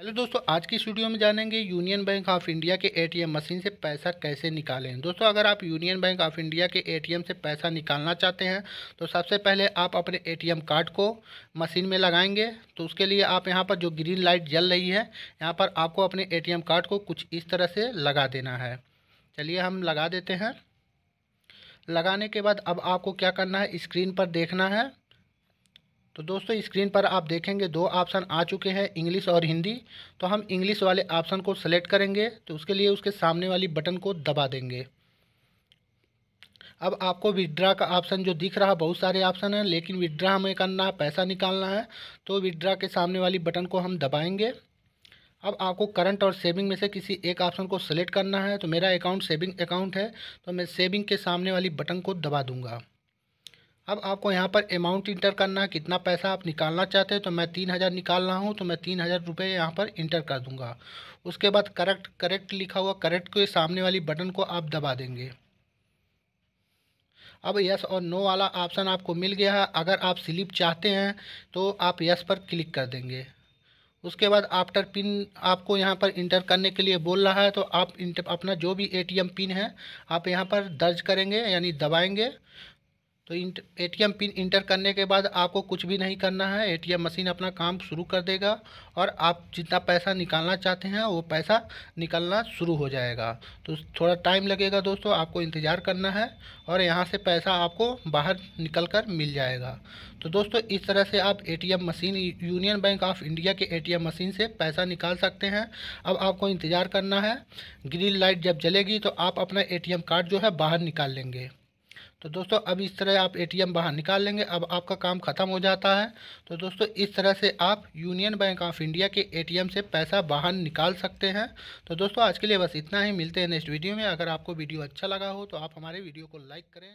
hello दोस्तों आज की स्टूडियो में जानेंगे यूनियन बैंक ऑफ इंडिया के एटीएम मशीन से पैसा कैसे निकालें दोस्तों अगर आप यूनियन बैंक ऑफ इंडिया के एटीएम से पैसा निकालना चाहते हैं तो सबसे पहले आप अपने एटीएम कार्ड को मशीन में लगाएंगे तो उसके लिए आप यहां पर जो ग्रीन लाइट जल रही है यहाँ पर आपको अपने ए कार्ड को कुछ इस तरह से लगा देना है चलिए हम लगा देते हैं लगाने के बाद अब आपको क्या करना है स्क्रीन पर देखना है तो दोस्तों स्क्रीन पर आप देखेंगे दो ऑप्शन आ चुके हैं इंग्लिश और हिंदी तो हम इंग्लिश वाले ऑप्शन को सेलेक्ट करेंगे तो उसके लिए उसके सामने वाली बटन को दबा देंगे अब आपको विड्रा का ऑप्शन जो दिख रहा बहुत सारे ऑप्शन हैं लेकिन विड्रा हमें करना है पैसा निकालना है तो विड्रा के सामने वाली बटन को हम दबाएंगे अब आपको करंट और सेविंग में से किसी एक ऑप्शन को सिलेक्ट करना है तो मेरा अकाउंट सेविंग अकाउंट है तो मैं सेविंग के सामने वाली बटन को दबा दूंगा अब आपको यहाँ पर अमाउंट इंटर करना है कितना पैसा आप निकालना चाहते हैं तो मैं तीन हज़ार निकाल रहा हूँ तो मैं तीन हज़ार रुपये यहाँ पर इंटर कर दूँगा उसके बाद करेक्ट करेक्ट लिखा हुआ करेक्ट के सामने वाली बटन को आप दबा देंगे अब यस और नो वाला ऑप्शन आपको मिल गया है अगर आप स्लिप चाहते हैं तो आप यस पर क्लिक कर देंगे उसके बाद आफ्टर पिन आपको यहाँ पर इंटर करने के लिए बोल रहा है तो आप अपना जो भी एटीएम पिन है आप यहाँ पर दर्ज करेंगे यानी दबाएंगे तो एटीएम पिन इंटर करने के बाद आपको कुछ भी नहीं करना है एटीएम मशीन अपना काम शुरू कर देगा और आप जितना पैसा निकालना चाहते हैं वो पैसा निकलना शुरू हो जाएगा तो थोड़ा टाइम लगेगा दोस्तों आपको इंतज़ार करना है और यहाँ से पैसा आपको बाहर निकल कर मिल जाएगा तो दोस्तों इस तरह से आप ATM machine Union Bank of India के एटीएम मशीन से पैसा निकाल सकते हैं अब आपको इंतज़ार करना है ग्रीन लाइट जब जलेगी तो आप अपना एटीएम कार्ड जो है बाहर निकाल लेंगे तो दोस्तों अब इस तरह आप एटीएम बाहर निकाल लेंगे अब आपका काम ख़त्म हो जाता है तो दोस्तों इस तरह से आप यूनियन बैंक ऑफ इंडिया के एटीएम से पैसा बाहर निकाल सकते हैं तो दोस्तों आज के लिए बस इतना ही मिलते हैं नेक्स्ट वीडियो में अगर आपको वीडियो अच्छा लगा हो तो आप हमारे वीडियो को लाइक करें